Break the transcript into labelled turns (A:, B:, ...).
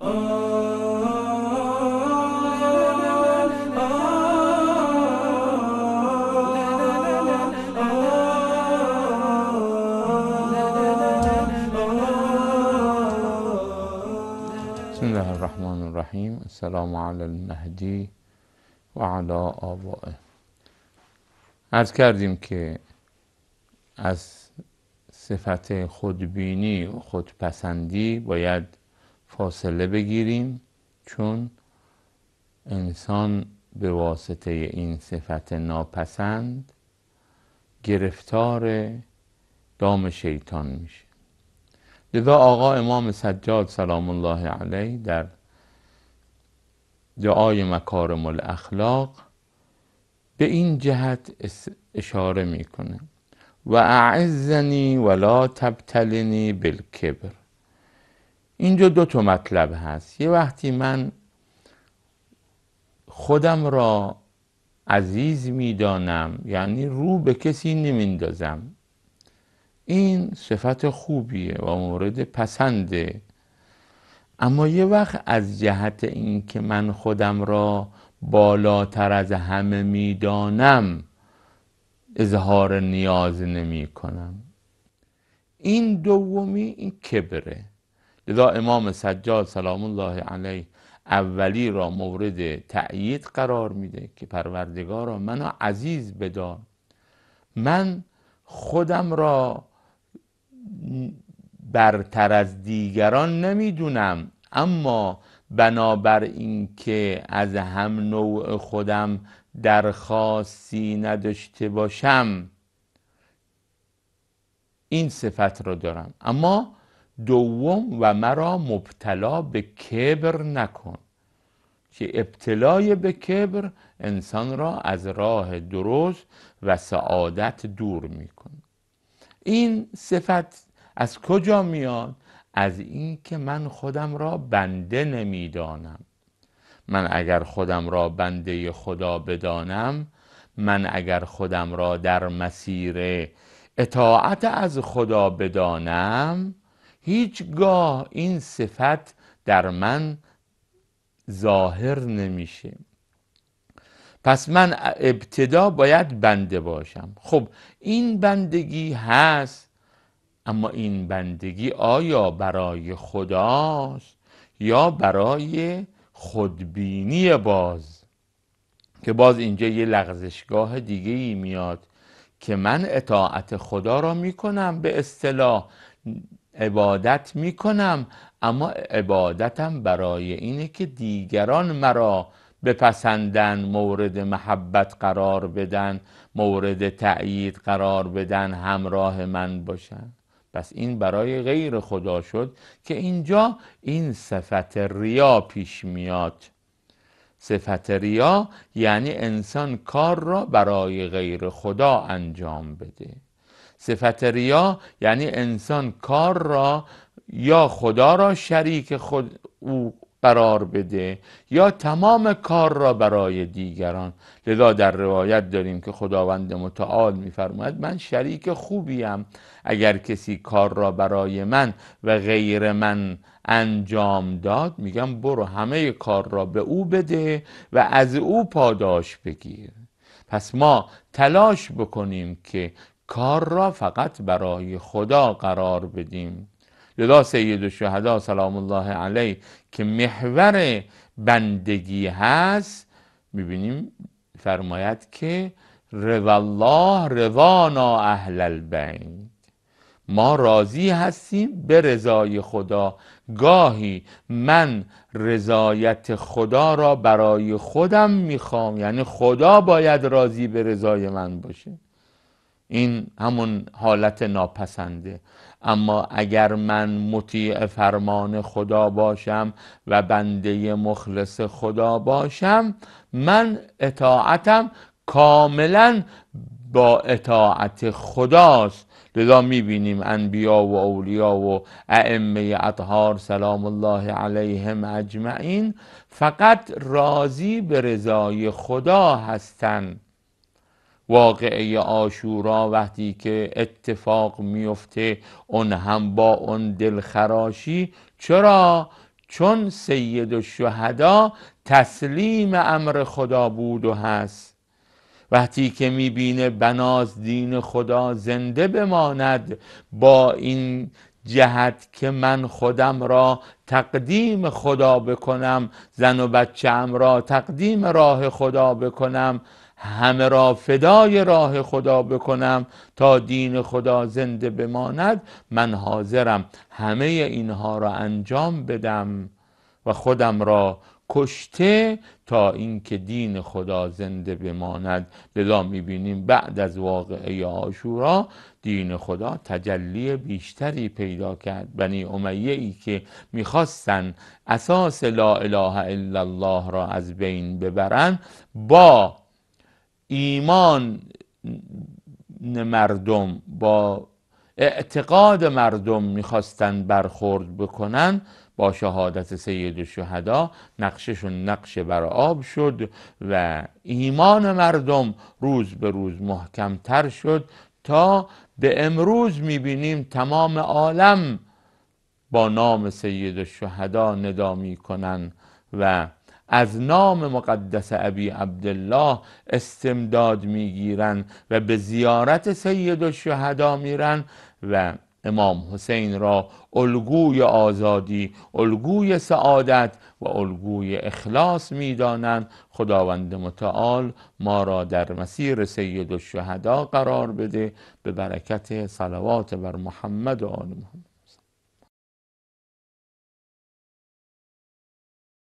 A: بسم الله الرحمن الرحیم السلام علی المهدی و علی آبائه ارز کردیم که از صفت خودبینی و خودپسندی باید فاصله بگیریم چون انسان به واسطه این صفت ناپسند گرفتار دام شیطان میشه لذا آقا امام سجاد سلام الله علیه در دعای مکارم الاخلاق به این جهت اشاره میکنه و اعزنی ولا تبتلنی بالکبر اینجا دو تا مطلب هست یه وقتی من خودم را عزیز میدانم یعنی رو به کسی نمیندازم این صفت خوبیه و مورد پسنده اما یه وقت از جهت اینکه من خودم را بالاتر از همه میدانم اظهار نیاز نمی کنم این دومی این کبره لذا امام سجاد سلام الله علیه اولی را مورد تأیید قرار میده که پروردگار را منو عزیز بدان من خودم را برتر از دیگران نمیدونم اما بنابر اینکه از هم نوع خودم درخواستی نداشته باشم این صفت را دارم اما دوم و مرا مبتلا به کبر نکن که ابتلای به کبر انسان را از راه درست و سعادت دور میکنه این صفت از کجا میاد از اینکه من خودم را بنده نمیدانم من اگر خودم را بنده خدا بدانم من اگر خودم را در مسیر اطاعت از خدا بدانم هیچگاه این صفت در من ظاهر نمیشه پس من ابتدا باید بنده باشم خب این بندگی هست اما این بندگی آیا برای خداست یا برای خودبینی باز که باز اینجا یه لغزشگاه دیگه ای میاد که من اطاعت خدا را میکنم به اصطلاح عبادت میکنم اما عبادتم برای اینه که دیگران مرا بپسندن مورد محبت قرار بدن مورد تأیید قرار بدن همراه من باشن پس این برای غیر خدا شد که اینجا این صفت ریا پیش میاد صفت ریا یعنی انسان کار را برای غیر خدا انجام بده صفت ریا یعنی انسان کار را یا خدا را شریک خود او قرار بده یا تمام کار را برای دیگران لذا در روایت داریم که خداوند متعال میفرماید من شریک خوبیم اگر کسی کار را برای من و غیر من انجام داد میگم برو همه کار را به او بده و از او پاداش بگیر پس ما تلاش بکنیم که کار را فقط برای خدا قرار بدیم لذا سید الشهدا سلام الله علیه که محور بندگی هست میبینیم فرماید که رضا الله رضانا اهل البین ما راضی هستیم به رضای خدا گاهی من رضایت خدا را برای خودم میخوام یعنی خدا باید راضی به رضای من باشه این همون حالت ناپسنده اما اگر من مطیع فرمان خدا باشم و بنده مخلص خدا باشم من اطاعتم کاملا با اطاعت خداست لذا میبینیم انبیا و اولیا و ائمه اطهار سلام الله علیهم اجمعین فقط راضی به رضای خدا هستند واقعه آشورا وقتی که اتفاق میفته اون هم با اون دلخراشی چرا چون سید و شهدا تسلیم امر خدا بود و هست وقتی که میبینه بناز دین خدا زنده بماند با این جهت که من خودم را تقدیم خدا بکنم زن و بچه را تقدیم راه خدا بکنم همه را فدای راه خدا بکنم تا دین خدا زنده بماند من حاضرم همه اینها را انجام بدم و خودم را کشته تا اینکه دین خدا زنده بماند لذا میبینیم بعد از واقعه آشورا دین خدا تجلی بیشتری پیدا کرد بنی امیه ای که میخواستن اساس لا اله الا الله را از بین ببرن با ایمان مردم با اعتقاد مردم میخواستن برخورد بکنن با شهادت سید شهدا نقششون نقش بر آب شد و ایمان مردم روز به روز محکمتر شد تا به امروز میبینیم تمام عالم با نام سید شهدا ندا میکنن و از نام مقدس ابی عبدالله استمداد میگیرند و به زیارت سید الشهدا میرن و امام حسین را الگوی آزادی، الگوی سعادت و الگوی اخلاص میدانند خداوند متعال ما را در مسیر سید الشهدا قرار بده به برکت صلوات بر محمد و آل محمد